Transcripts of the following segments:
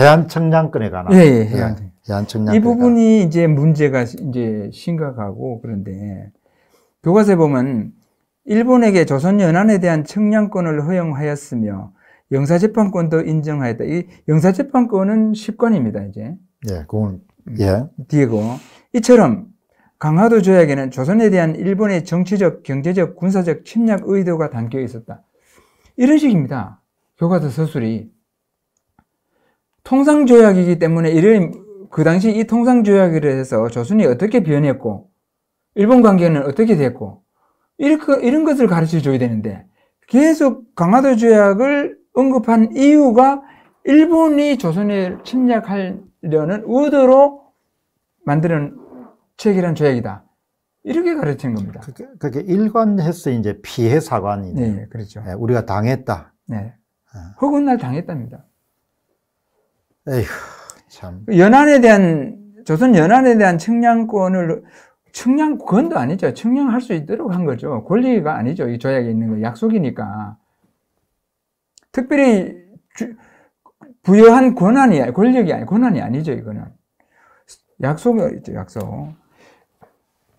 해안 청량권에 관한. 예, 예, 해안. 예, 청량권. 이 부분이 이제 문제가 이제 심각하고 그런데 교과서에 보면 일본에게 조선 연안에 대한 청량권을 허용하였으며 영사재판권도 인정하였다. 이 영사재판권은 10권입니다, 이제. 예, 그건, 예. 뒤에고. 이처럼 강화도 조약에는 조선에 대한 일본의 정치적, 경제적, 군사적 침략 의도가 담겨 있었다. 이런 식입니다. 교과서 서술이. 통상조약이기 때문에 이를 그 당시 이 통상조약을 해서 조선이 어떻게 변했고 일본 관계는 어떻게 됐고 이렇게, 그, 이런 것을 가르쳐 줘야 되는데 계속 강화도 조약을 언급한 이유가 일본이 조선을 침략하려는 의도로 만드는 책이란 조약이다. 이렇게 가르친 겁니다. 그게, 그게 일관해서 이제 피해 사관이네. 네, 그렇죠. 네, 우리가 당했다. 네. 어. 혹은 날 당했답니다. 에휴, 참. 연안에 대한 조선 연안에 대한 측량권을 측량권도 아니죠. 측량할 수 있도록 한 거죠. 권리가 아니죠. 이 조약에 있는 거 약속이니까. 특별히 주, 부여한 권한이 권력이 아니 권한이 아니죠. 이거는 약속이죠. 약속.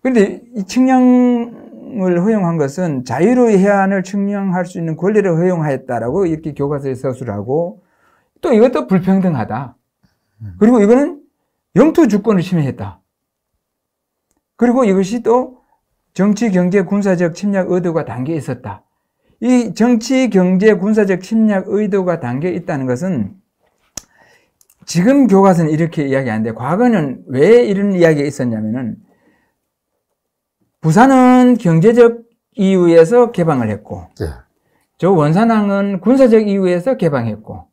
그런데 이 측량을 허용한 것은 자유로의 해안을 측량할 수 있는 권리를 허용하였다라고 이렇게 교과서에 서술하고 또 이것도 불평등하다. 그리고 이거는 영토 주권을 침해했다. 그리고 이것이 또 정치, 경제, 군사적 침략 의도가 담겨 있었다. 이 정치, 경제, 군사적 침략 의도가 담겨 있다는 것은 지금 교과서는 이렇게 이야기하는데 과거는 왜 이런 이야기가 있었냐면은 부산은 경제적 이유에서 개방을 했고 네. 저 원산항은 군사적 이유에서 개방했고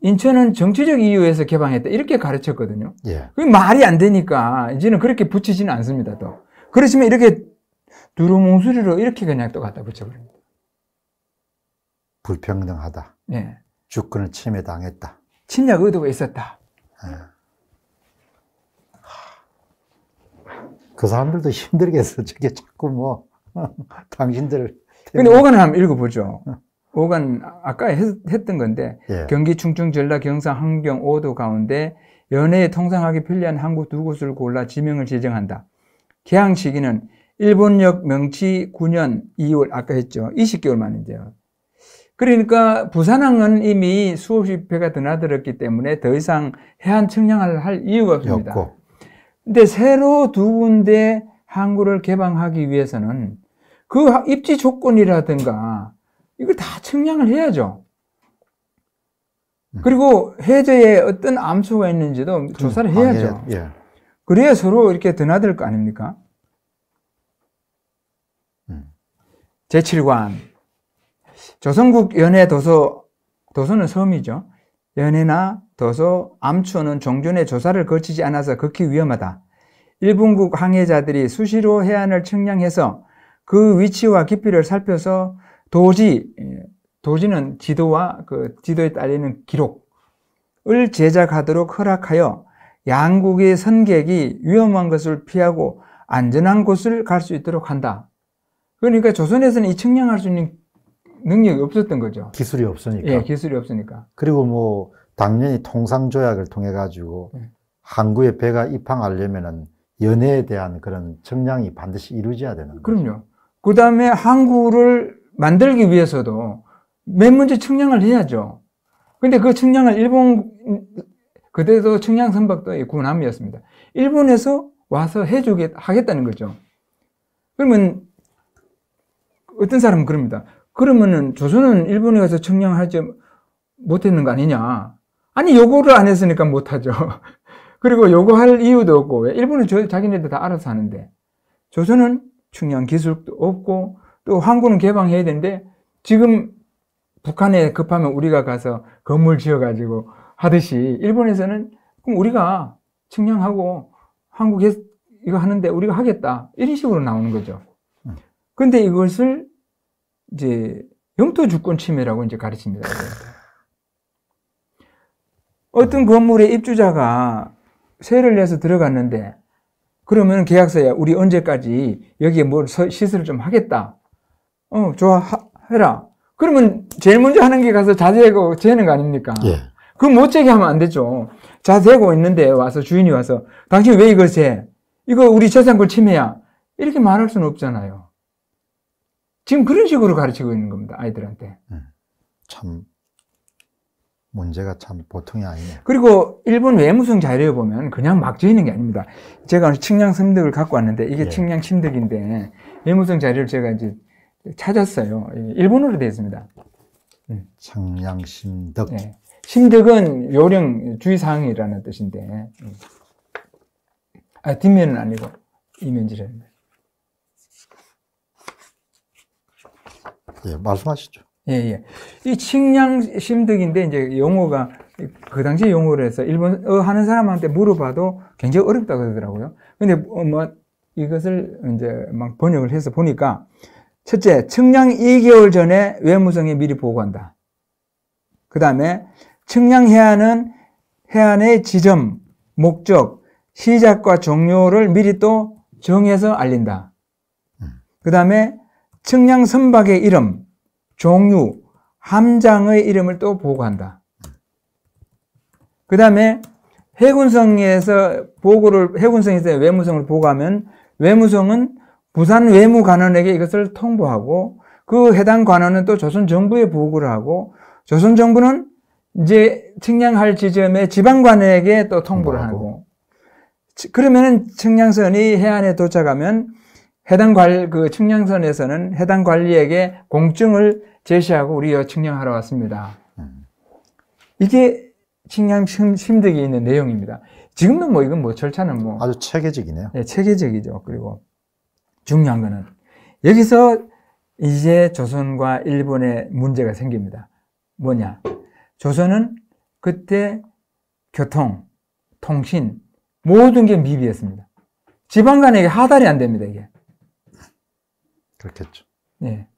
인천은 정치적 이유에서 개방했다. 이렇게 가르쳤거든요. 예. 그게 말이 안 되니까 이제는 그렇게 붙이지는 않습니다. 또. 그렇지만 이렇게 두루뭉술이로 이렇게 그냥 또 갖다 붙여버립니다. 불평등하다. 예. 주권을 침해당했다. 침략 의도가 있었다. 예. 그 사람들도 힘들겠어. 저게 자꾸 뭐, 당신들. 근데 오가는 한번 읽어보죠. 어. 5간 아까 했, 던 건데 예. 경기 충청 전라 경상 함경 5도 가운데 연해에 통상하기 편리한 항구 두 곳을 골라 지명을 지정한다. 개항 시기는 일본역 명치 9년 2월 아까 했죠. 20개월 만인데요. 그러니까 부산항은 이미 수없이 배가 드나들었기 때문에 더 이상 해안 청량을 할 이유가 없습니다. 없고. 데 새로 두 군데 항구를 개방하기 위해서는 그 입지 조건이라든가 이걸 다 측량을 해야죠. 음. 그리고 해저에 어떤 암초가 있는지도 그 조사를 해야죠. 예. 그래야 서로 이렇게 드나들 거 아닙니까? 음. 제7관. 조선국 연해 도서, 도서는 섬이죠. 연해나 도서, 암초는 종전에 조사를 거치지 않아서 극히 위험하다. 일본국 항해자들이 수시로 해안을 측량해서 그 위치와 깊이를 살펴서 도지, 예, 도지는 지도와 그 지도에 딸리는 기록을 제작하도록 허락하여 양국의 선객이 위험한 것을 피하고 안전한 곳을 갈 수 있도록 한다. 그러니까 조선에서는 이 측량할 수 있는 능력이 없었던 거죠. 기술이 없으니까. 예, 기술이 없으니까. 그리고 뭐 당연히 통상 조약을 통해 가지고 예. 항구에 배가 입항하려면은 연애에 대한 그런 측량이 반드시 이루어져야 되는 거죠. 그럼요. 그 다음에 항구를 만들기 위해서도 몇 문제 측량을 해야죠. 근데 그 측량을 일본, 그대도 측량 선박도 군함이었습니다. 일본에서 와서 해주게 하겠다는 거죠. 그러면 어떤 사람은 그럽니다. 그러면은 조선은 일본에 가서 측량하지 못했는 거 아니냐? 아니 요거를 안 했으니까 못하죠. 그리고 요거 할 이유도 없고 왜? 일본은 저, 자기네들 다 알아서 하는데 조선은 측량 기술도 없고 또 항구는 개방해야 되는데 지금 북한에 급하면 우리가 가서 건물 지어가지고 하듯이 일본에서는 그럼 우리가 측량하고 한국에 이거 하는데 우리가 하겠다 이런 식으로 나오는 거죠. 근데 이것을 이제 영토 주권 침해라고 이제 가르칩니다. 어떤 건물의 입주자가 세를 내서 들어갔는데 그러면 계약서에 우리 언제까지 여기에 뭘 시설을 좀 하겠다 어, 좋아, 하, 해라. 그러면 제일 먼저 하는 게 가서 자제하고 재는 거 아닙니까? 예. 그럼 못 재게 하면 안 되죠. 자제하고 있는데 와서 주인이 와서 당신 왜 이걸 재? 이거 우리 재산권 침해야. 이렇게 말할 수는 없잖아요. 지금 그런 식으로 가르치고 있는 겁니다. 아이들한테. 음, 참 문제가 참 보통이 아니네요. 그리고 일본 외무성 자료에 보면 그냥 막 재는 게 아닙니다. 제가 오늘 측량 심득을 갖고 왔는데 이게 예. 측량 심득인데 외무성 자료를 제가 이제 찾았어요. 예, 일본어로 되어 있습니다. 음. 량심덕 네. 예. 심덕은 요령 주의사항이라는 뜻인데, 아, 뒷면은 아니고 이면지라는 거예 예, 말씀하시죠. 예, 예. 이 칭량심득인데 이제 용어가 그 당시 용어로 해서 일본어 하는 사람한테 물어봐도 굉장히 어렵다고 그더라고요 근데 뭐 이것을 이제 막 번역을 해서 보니까 첫째, 측량 2개월 전에 외무성에 미리 보고한다. 그 다음에 측량 해안은 해안의 지점, 목적, 시작과 종료를 미리 또 정해서 알린다. 그 다음에 측량 선박의 이름, 종류, 함장의 이름을 또 보고한다. 그 다음에 해군성에서 보고를, 해군성에서 외무성을 보고하면 외무성은 부산 외무관원에게 이것을 통보하고 그 해당 관원은 또 조선 정부에 보고를 하고 조선 정부는 이제 측량할 지점에 지방관에게 또 통보를 하고, 그러면은 측량선이 해안에 도착하면 해당 관, 그 측량선에서는 해당 관리에게 공증을 제시하고 우리가 측량하러 왔습니다. 음. 이게 측량 심득이 있는 내용입니다. 지금도 뭐 이건 뭐 절차는 뭐 아주 체계적이네요. 네, 체계적이죠. 그리고 중요한 거는 여기서 이제 조선과 일본의 문제가 생깁니다. 뭐냐? 조선은 그때 교통, 통신 모든 게 미비했습니다. 지방 간에 이게 하달이 안 됩니다, 이게. 그렇겠죠. 예.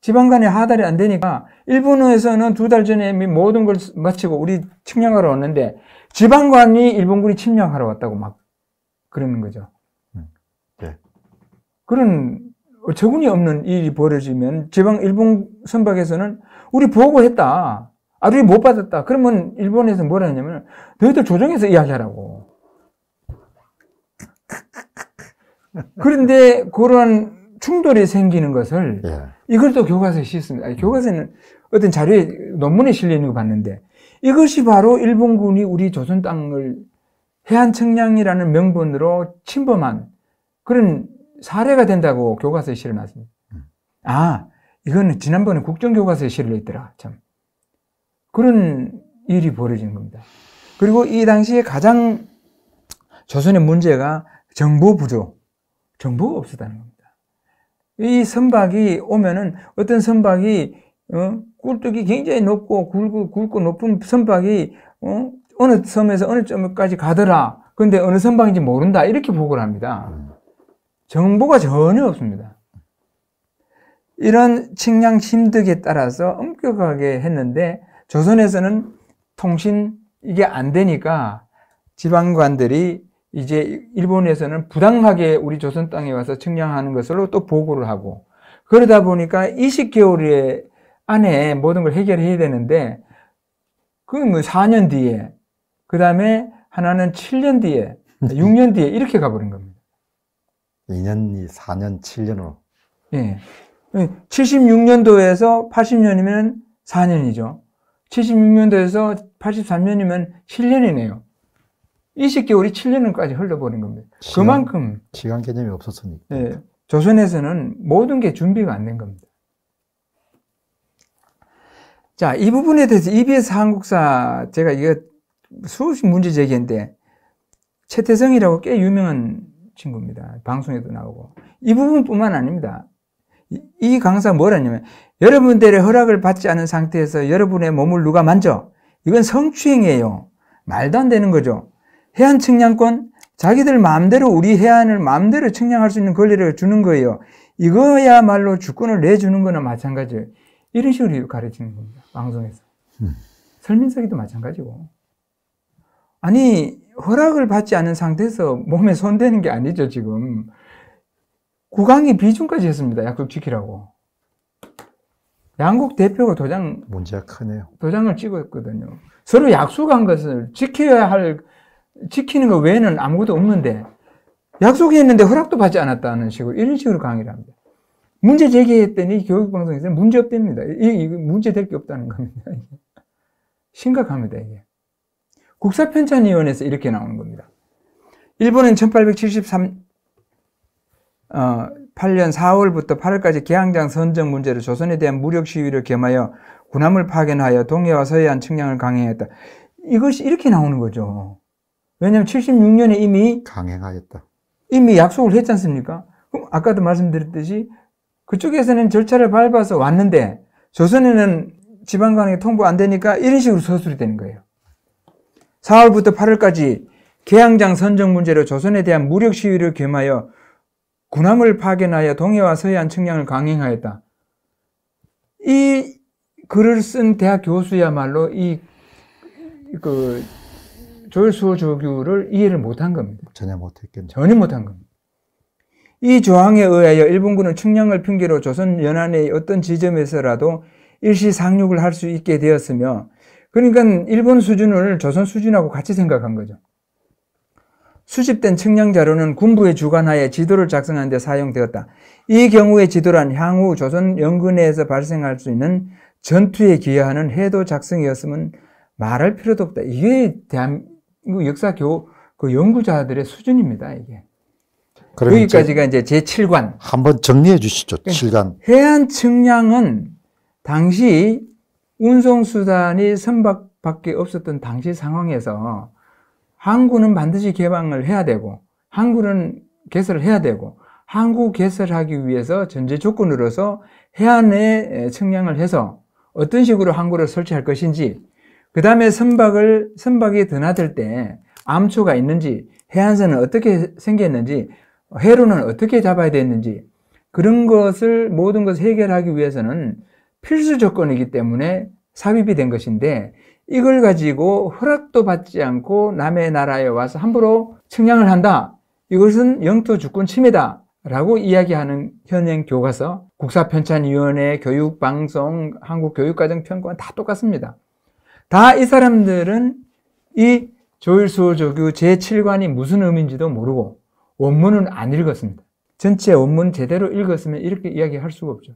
지방 간에 하달이 안 되니까 일본에서는 두 달 전에 모든 걸 마치고 우리 측량하러 왔는데 지방관이 일본군이 침략하러 왔다고 막 그러는 거죠. 그런 어처구니 없는 일이 벌어지면 지방 일본 선박에서는 우리 보고했다. 아, 우리 못 받았다. 그러면 일본에서 뭐라 하냐면 너희들 조정해서 이야기하라고. 그런데 그런 충돌이 생기는 것을 예. 이걸 또 교과서에 씻습니다. 교과서는 어떤 자료에 논문에 실려 있는 거 봤는데 이것이 바로 일본군이 우리 조선 땅을 해안 청량이라는 명분으로 침범한 그런 사례가 된다고 교과서에 실어놨습니다. 음. 아, 이거는 지난번에 국정교과서에 실려 있더라. 참. 그런 일이 벌어지 겁니다. 그리고 이 당시에 가장 조선의 문제가 정보 부족, 정보가 없었다는 겁니다. 이 선박이 오면은 어떤 선박이 어, 꿀떡이 굉장히 높고 굵고 굵고 높은 선박이 어, 어느 섬에서 어느 점까지 가더라. 근데 어느 선박인지 모른다. 이렇게 보고를 합니다. 음. 정보가 전혀 없습니다. 이런 측량 침득에 따라서 엄격하게 했는데 조선에서는 통신 이게 안 되니까 지방관들이 이제 일본에서는 부당하게 우리 조선 땅에 와서 측량하는 것으로 또 보고를 하고 그러다 보니까 20개월 안에 모든 걸 해결해야 되는데 그 뭐 4년 뒤에 그 다음에 하나는 7년 뒤에 6년 뒤에 이렇게 가버린 겁니다. 2년이 4년, 7년으로. 예. 76년도에서 그 80년이면 4년이죠. 76년도에서 83년이면 7년이네요. 20개월이 7년까지 흘러버린 겁니다. 시간, 그만큼. 시간 개념이 없었으니까. 예. 조선에서는 모든 게 준비가 안 된 겁니다. 자, 이 부분에 대해서 EBS 한국사, 제가 이거 수없 문제 제기인데, 최태성이라고 꽤 유명한 친구입니다. 방송에도 나오고. 이 부분뿐만 아닙니다. 이 강사 뭐라냐면 여러분들의 허락을 받지 않은 상태에서 여러분의 몸을 누가 만져? 이건 성추행이에요. 말도 안 되는 거죠. 해안 측량권 자기들 마음대로 우리 해안을 마음대로 측량할 수 있는 권리를 주는 거예요. 이거야말로 주권을 내주는 거나 마찬가지예요. 이런 식으로 가르치는 겁니다. 방송에서. 음. 설민석이도 마찬가지고. 아니, 허락을 받지 않은 상태에서 몸에 손대는 게 아니죠, 지금. 구강이 비중까지 했습니다. 약속 지키라고. 양국 대표가 도장. 문제가 크네요. 도장을 찍었거든요. 서로 약속한 것을 지켜야 할, 지키는 것 외에는 아무것도 없는데, 약속했는데 허락도 받지 않았다는 식으로, 이런 식으로 강의를 합니다. 문제 제기했더니 교육방송에서 문제 없답니다. 이, 이 문제 될 게 없다는 겁니다. 심각합니다, 이게. 국사편찬위원회에서 이렇게 나오는 겁니다. 일본은 1873, 어, 8년 4월부터 8월까지 개항장 선정 문제로 조선에 대한 무력 시위를 겸하여 군함을 파견하여 동해와 서해안 측량을 강행했다. 이것이 이렇게 나오는 거죠. 왜냐하면 76년에 이미 강행하였다. 이미 약속을 했지 않습니까? 그럼 아까도 말씀드렸듯이 그쪽에서는 절차를 밟아서 왔는데 조선에는 지방관에게 통보 안 되니까 이런 식으로 서술이 되는 거예요. 4월부터 8월까지 개항장 선정 문제로 조선에 대한 무력 시위를 겸하여 군함을 파견하여 동해와 서해안 측량을 강행하였다. 이 글을 쓴 대학 교수야말로 이그 조일수 조규를 이해를 못한 겁니다. 전혀 못했겠네 전혀 못한 겁니다. 이 조항에 의하여 일본군은 측량을 핑계로 조선 연안의 어떤 지점에서라도 일시 상륙을 할 수 있게 되었으며 그러니까 일본 수준을 조선 수준하고 같이 생각한 거죠. 수집된 측량 자료는 군부의 주관하에 지도를 작성하는 데 사용되었다. 이 경우의 지도란 향후 조선 연근에서 발생할 수 있는 전투에 기여하는 해도 작성이었으면 말할 필요도 없다. 이게 대한민국 역사 교, 그 연구자들의 수준입니다, 이게. 여기까지가 이제, 제7관 한번 정리해 주시죠, 그관 그러니까 해안 측량은 당시 운송수단이 선박밖에 없었던 당시 상황에서 항구는 반드시 개방을 해야 되고 항구는 개설을 해야 되고 항구 개설하기 위해서 전제 조건으로서 해안에 측량을 해서 어떤 식으로 항구를 설치할 것인지 그 다음에 선박을 선박이 드나들 때 암초가 있는지 해안선은 어떻게 생겼는지 해로는 어떻게 잡아야 되는지 그런 것을 모든 것을 해결하기 위해서는 필수 조건이기 때문에 삽입이 된 것인데 이걸 가지고 허락도 받지 않고 남의 나라에 와서 함부로 측량을 한다. 이것은 영토 주권 침해다. 라고 이야기하는 현행 교과서, 국사편찬위원회, 교육방송, 한국교육과정평가원 다 똑같습니다. 다 이 사람들은 이 조일수 호 조규 제7관이 무슨 의미인지도 모르고 원문은 안 읽었습니다. 전체 원문 제대로 읽었으면 이렇게 이야기할 수가 없죠.